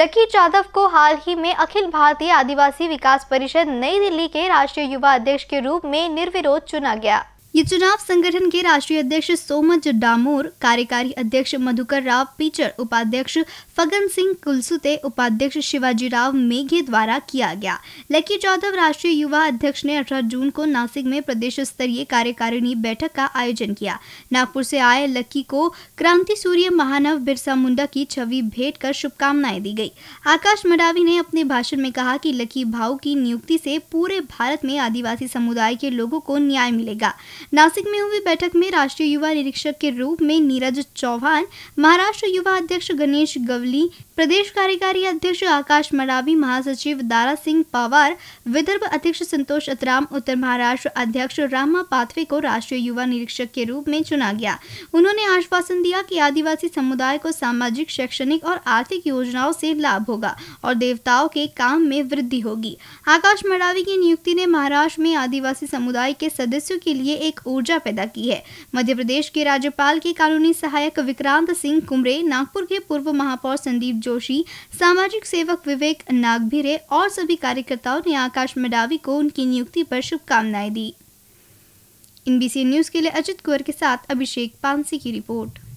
lucky Jadhav को हाल ही में अखिल भारतीय आदिवासी विकास परिषद नई दिल्ली के राष्ट्रीय युवा अध्यक्ष के रूप में निर्विरोध चुना गया ये चुनाव संगठन के राष्ट्रीय अध्यक्ष सोमज डामोर कार्यकारी अध्यक्ष मधुकर राव पीचर उपाध्यक्ष फगन सिंह कुलसुते उपाध्यक्ष शिवाजी राव मेघे द्वारा किया गया लकी जाधव राष्ट्रीय युवा अध्यक्ष ने 18 जून को नासिक में प्रदेश स्तरीय कार्यकारिणी बैठक का आयोजन किया नागपुर से आए लक्की को क्रांति सूर्य महानव बिरसा मुंडा की छवि भेंट कर शुभकामनाएं दी गई आकाश मडावी ने अपने भाषण में कहा कि लकी भाऊ की नियुक्ति से पूरे भारत में आदिवासी समुदाय के लोगों को न्याय मिलेगा नासिक में हुई बैठक में राष्ट्रीय युवा निरीक्षक के रूप में नीरज चौहान महाराष्ट्र युवा अध्यक्ष गणेश गवली प्रदेश कार्यकारी अध्यक्ष आकाश मड़ावी महासचिव दारा सिंह पवार विदर्भ अध्यक्ष संतोष अतराम उत्तर महाराष्ट्र अध्यक्ष रामा पाथवे को राष्ट्रीय युवा निरीक्षक के रूप में चुना गया उन्होंने आश्वासन दिया कि आदिवासी समुदाय को सामाजिक शैक्षणिक और आर्थिक योजनाओं से लाभ होगा और देवताओं के काम में वृद्धि होगी आकाश मड़ावी की नियुक्ति ने महाराष्ट्र में आदिवासी समुदाय के सदस्यों के लिए एक ऊर्जा पैदा की है मध्य प्रदेश के राज्यपाल के कानूनी सहायक विक्रांत सिंह कुमरे नागपुर के पूर्व महापौर संदीप जोशी सामाजिक सेवक विवेक नागभिरे और सभी कार्यकर्ताओं ने आकाश मडावी को उनकी नियुक्ति पर शुभकामनाएं दी एनबीसी न्यूज़ के लिए अजित कुंवर के साथ अभिषेक पानसी की रिपोर्ट